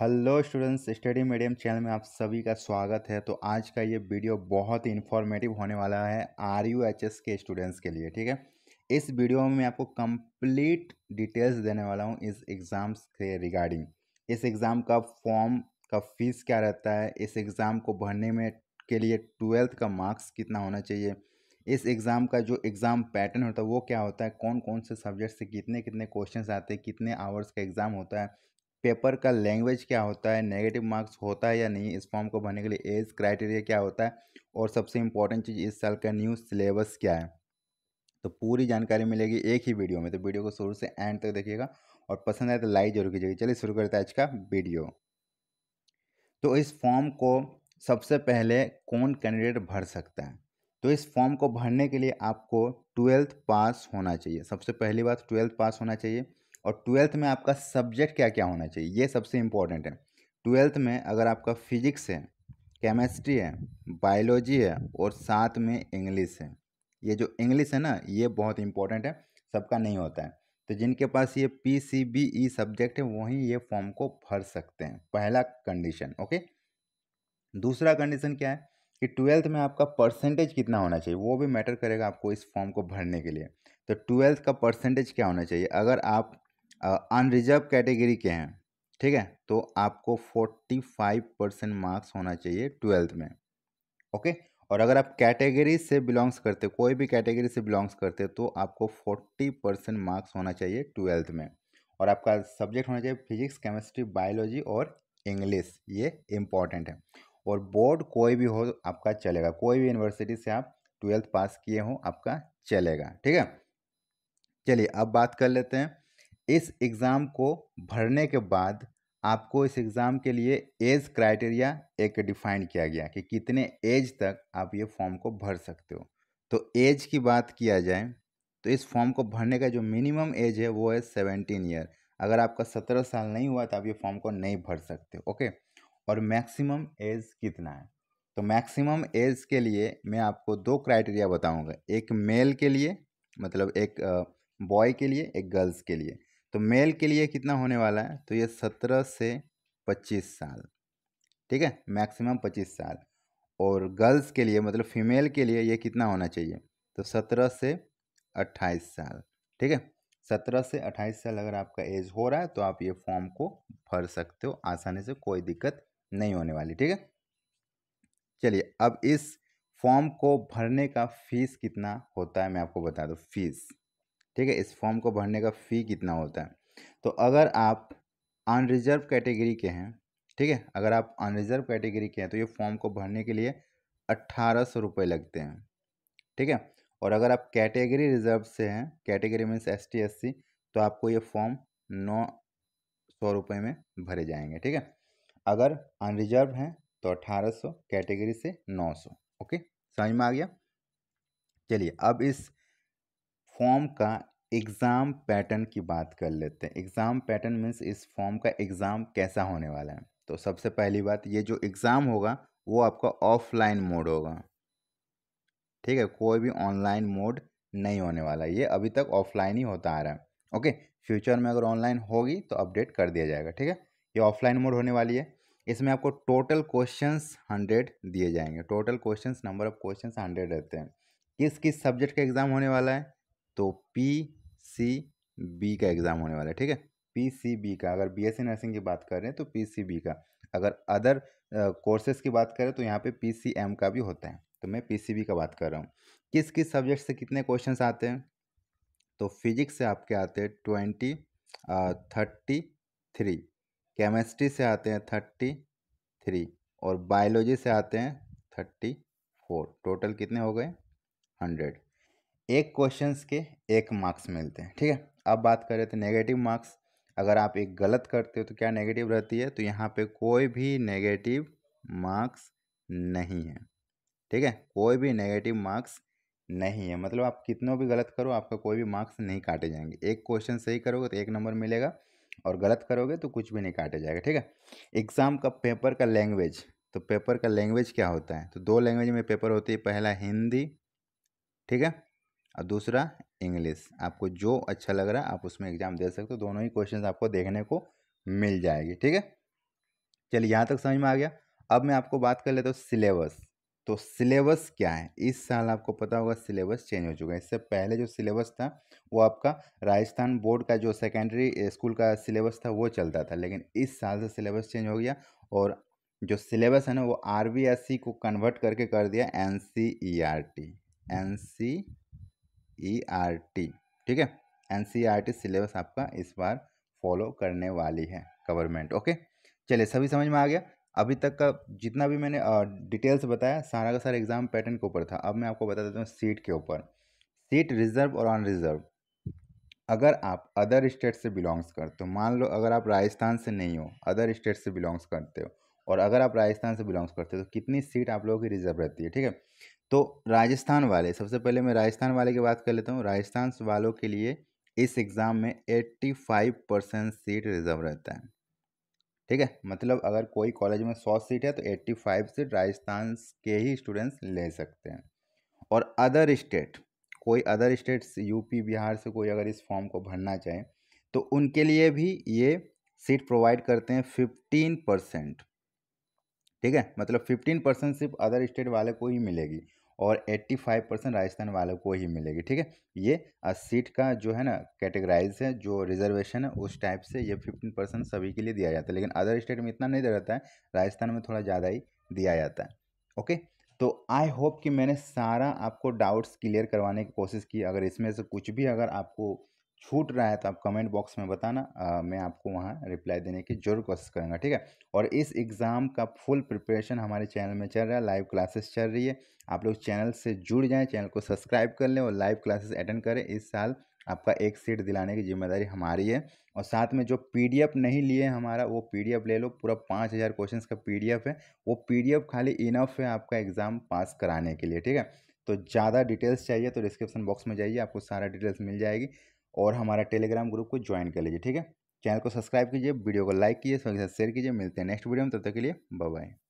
hello students study medium channel में आप सभी का स्वागत है तो आज का ये वीडियो बहुत ही इन्फॉर्मेटिव होने वाला है आर यू एच एस के स्टूडेंट्स के लिए ठीक है इस वीडियो में मैं आपको कंप्लीट डिटेल्स देने वाला हूँ इस एग्ज़ाम्स के रिगार्डिंग इस एग्ज़ाम का फॉर्म का फीस क्या रहता है इस एग्ज़ाम को भरने में के लिए ट्वेल्थ का मार्क्स कितना होना चाहिए इस एग्ज़ाम का जो एग्ज़ाम पैटर्न होता है वो क्या होता है कौन कौन से सब्जेक्ट से कितने कितने क्वेश्चन आते हैं कितने आवर्स का एग्ज़ाम होता है पेपर का लैंग्वेज क्या होता है नेगेटिव मार्क्स होता है या नहीं इस फॉर्म को भरने के लिए एज क्राइटेरिया क्या होता है और सबसे इंपॉर्टेंट चीज़ इस साल का न्यू सिलेबस क्या है तो पूरी जानकारी मिलेगी एक ही वीडियो में तो वीडियो को शुरू से एंड तक देखिएगा और पसंद आए तो लाइक जरूर कीजिएगा चलिए शुरू करते हैं आज का वीडियो तो इस फॉर्म को सबसे पहले कौन कैंडिडेट भर सकता है तो इस फॉर्म को भरने के लिए आपको ट्वेल्थ पास होना चाहिए सबसे पहली बात ट्वेल्थ पास होना चाहिए और ट्वेल्थ में आपका सब्जेक्ट क्या क्या होना चाहिए ये सबसे इम्पॉर्टेंट है ट्वेल्थ में अगर आपका फिजिक्स है केमेस्ट्री है बायोलॉजी है और साथ में इंग्लिश है ये जो इंग्लिश है ना ये बहुत इंपॉर्टेंट है सबका नहीं होता है तो जिनके पास ये P C B E subject है वहीं ये फॉर्म को भर सकते हैं पहला कंडीशन ओके दूसरा कंडीशन क्या है कि ट्वेल्थ में आपका परसेंटेज कितना होना चाहिए वो भी मैटर करेगा आपको इस फॉर्म को भरने के लिए तो ट्वेल्थ का परसेंटेज क्या होना चाहिए अगर आप अनरिजर्व कैटेगरी के हैं ठीक है तो आपको फोर्टी फाइव परसेंट मार्क्स होना चाहिए ट्वेल्थ में ओके और अगर आप कैटेगरी से बिलोंग्स करते कोई भी कैटेगरी से बिलोंग्स करते तो आपको फोर्टी परसेंट मार्क्स होना चाहिए ट्वेल्थ में और आपका सब्जेक्ट होना चाहिए फिजिक्स केमिस्ट्री बायोलॉजी और इंग्लिश ये इम्पॉर्टेंट है और बोर्ड कोई भी हो आपका चलेगा कोई भी यूनिवर्सिटी से आप ट्वेल्थ पास किए हो आपका चलेगा ठीक है चलिए अब बात कर लेते हैं इस एग्ज़ाम को भरने के बाद आपको इस एग्ज़ाम के लिए एज क्राइटेरिया एक डिफाइन किया गया कि कितने एज तक आप ये फॉर्म को भर सकते हो तो एज की बात किया जाए तो इस फॉर्म को भरने का जो मिनिमम एज है वो है सेवेंटीन ईयर अगर आपका सत्रह साल नहीं हुआ तो आप ये फॉर्म को नहीं भर सकते ओके और मैक्सिमम एज कितना है तो मैक्सिमम एज के लिए मैं आपको दो क्राइटेरिया बताऊंगा एक मेल के लिए मतलब एक बॉय के लिए एक गर्ल्स के लिए तो मेल के लिए कितना होने वाला है तो ये सत्रह से पच्चीस साल ठीक है मैक्सिमम पच्चीस साल और गर्ल्स के लिए मतलब फीमेल के लिए ये कितना होना चाहिए तो सत्रह से अट्ठाईस साल ठीक है सत्रह से अट्ठाईस साल अगर आपका एज हो रहा है तो आप ये फॉर्म को भर सकते हो आसानी से कोई दिक्कत नहीं होने वाली ठीक है चलिए अब इस फॉर्म को भरने का फीस कितना होता है मैं आपको बता दूँ फीस ठीक है इस फॉर्म को भरने का फ़ी कितना होता है तो अगर आप अनरिजर्व कैटेगरी के हैं ठीक है अगर आप अनरिजर्व कैटेगरी के हैं तो ये फॉर्म को भरने के लिए अट्ठारह सौ रुपये लगते हैं ठीक है और अगर आप कैटेगरी रिजर्व से हैं category means S T S C तो आपको ये फॉर्म नौ सौ रुपये में भरे जाएंगे ठीक है अगर अनरिजर्व हैं तो अट्ठारह सौ कैटेगरी से नौ सौ ओके समझ में आ गया चलिए अब इस फॉर्म का एग्ज़ाम पैटर्न की बात कर लेते हैं एग्ज़ाम पैटर्न मीन्स इस फॉर्म का एग्ज़ाम कैसा होने वाला है तो सबसे पहली बात ये जो एग्ज़ाम होगा वो आपका ऑफलाइन मोड होगा ठीक है कोई भी ऑनलाइन मोड नहीं होने वाला ये अभी तक ऑफलाइन ही होता आ रहा है ओके फ्यूचर में अगर ऑनलाइन होगी तो अपडेट कर दिया जाएगा ठीक है ये ऑफलाइन मोड होने वाली है इसमें आपको टोटल क्वेश्चंस हंड्रेड दिए जाएंगे total questions number of questions hundred रहते हैं किस किस सब्जेक्ट का एग्ज़ाम होने वाला है तो पी सी बी का एग्ज़ाम होने वाला है ठीक है पी सी बी का अगर बी एस सी नर्सिंग की बात कर रहे हैं तो पी सी बी का अगर अदर कोर्सेज़ की बात करें तो यहाँ पे पी सी एम का भी होता है तो मैं पी सी बी का बात कर रहा हूँ किस किस सब्जेक्ट से कितने क्वेश्चन आते हैं तो फिजिक्स से आपके आते हैं ट्वेंटी थर्टी थ्री केमिस्ट्री से आते हैं थर्टी थ्री और बायोलॉजी से आते हैं थर्टी फोर टोटल कितने हो गए हंड्रेड एक क्वेश्चन के एक मार्क्स मिलते हैं ठीक है अब बात करें तो नेगेटिव मार्क्स अगर आप एक गलत करते हो तो क्या नेगेटिव रहती है तो यहाँ पे कोई भी नेगेटिव मार्क्स नहीं है ठीक है कोई भी नेगेटिव मार्क्स नहीं है मतलब आप कितनों भी गलत करो आपका कोई भी मार्क्स नहीं काटे जाएंगे एक क्वेश्चन सही करोगे तो एक नंबर मिलेगा और गलत करोगे तो कुछ भी नहीं काटे जाएगा ठीक है एग्ज़ाम का पेपर का लैंग्वेज तो पेपर का लैंग्वेज क्या होता है तो दो लैंग्वेज में पेपर होती है पहला हिंदी ठीक है और दूसरा इंग्लिश आपको जो अच्छा लग रहा है आप उसमें एग्ज़ाम दे सकते हो दोनों ही क्वेश्चन आपको देखने को मिल जाएगी ठीक है चलिए यहाँ तक समझ में आ गया अब मैं आपको बात कर लेता हूँ सिलेबस तो सिलेबस क्या है इस साल आपको पता होगा सिलेबस चेंज हो चुका है इससे पहले जो सिलेबस था वो आपका राजस्थान बोर्ड का जो सेकेंडरी स्कूल का सिलेबस था वो चलता था लेकिन इस साल से सिलेबस चेंज हो गया और जो सिलेबस है ना वो आर को कन्वर्ट करके कर दिया N C E R T N C E R T ठीक है N C R T syllabus आपका इस बार फॉलो करने वाली है गवर्नमेंट ओके चलिए सभी समझ में आ गया अभी तक का जितना भी मैंने डिटेल्स बताया सारा का सारा एग्ज़ाम पैटर्न के ऊपर था अब मैं आपको बता देता हूँ सीट के ऊपर सीट रिजर्व और अनरिजर्व अगर आप अदर स्टेट से बिलोंग्स करते हो मान लो अगर आप राजस्थान से नहीं हो अदर स्टेट से बिलोंग्स करते हो और अगर आप राजस्थान से बिलोंग्स करते हो तो कितनी सीट आप लोगों की रिजर्व रहती है ठीक है तो राजस्थान वाले सबसे पहले मैं राजस्थान वाले की बात कर लेता हूँ राजस्थान वालों के लिए इस एग्ज़ाम में 85 परसेंट सीट रिजर्व रहता है ठीक है मतलब अगर कोई कॉलेज में 100 सीट है तो 85 सीट राजस्थान के ही स्टूडेंट्स ले सकते हैं और अदर स्टेट कोई अदर स्टेट्स यूपी बिहार से कोई अगर इस फॉर्म को भरना चाहे तो उनके लिए भी ये सीट प्रोवाइड करते हैं फिफ्टीन परसेंट ठीक है मतलब फिफ्टीन परसेंट सिर्फ अदर स्टेट वाले को ही मिलेगी और 85 परसेंट राजस्थान वालों को ही मिलेगी ठीक है ये सीट का जो है ना कैटेगराइज है जो रिजर्वेशन है उस टाइप से ये 15 परसेंट सभी के लिए दिया जाता है लेकिन अदर स्टेट में इतना नहीं दिया जाता है राजस्थान में थोड़ा ज़्यादा ही दिया जाता है ओके तो आई होप कि मैंने सारा आपको डाउट्स क्लियर करवाने की कोशिश की अगर इसमें से कुछ भी अगर आपको छूट रहा है तो आप कमेंट बॉक्स में बताना आ, मैं आपको वहाँ रिप्लाई देने की जरूर कोशिश करूँगा ठीक है और इस एग्ज़ाम का फुल प्रिपरेशन हमारे चैनल में चल रहा है लाइव क्लासेस चल रही है आप लोग चैनल से जुड़ जाएं चैनल को सब्सक्राइब कर लें और लाइव क्लासेस अटेंड करें इस साल आपका एक सीट दिलाने की जिम्मेदारी हमारी है और साथ में जो पीडीएफ नहीं लिए हमारा वो पीडीएफ ले लो पूरा पाँच हज़ार क्वेश्चन का पीडीएफ है वो पीडीएफ खाली इनफ है आपका एग्ज़ाम पास कराने के लिए ठीक है तो ज़्यादा डिटेल्स चाहिए तो डिस्क्रिप्शन बॉक्स में जाइए आपको सारा डिटेल्स मिल जाएगी और हमारा टेलीग्राम ग्रुप को ज्वाइन कर लीजिए ठीक है चैनल को सब्सक्राइब कीजिए वीडियो को लाइक कीजिए सभी साथ शेयर कीजिए मिलते हैं नेक्स्ट वीडियो में तब तक के लिए बाय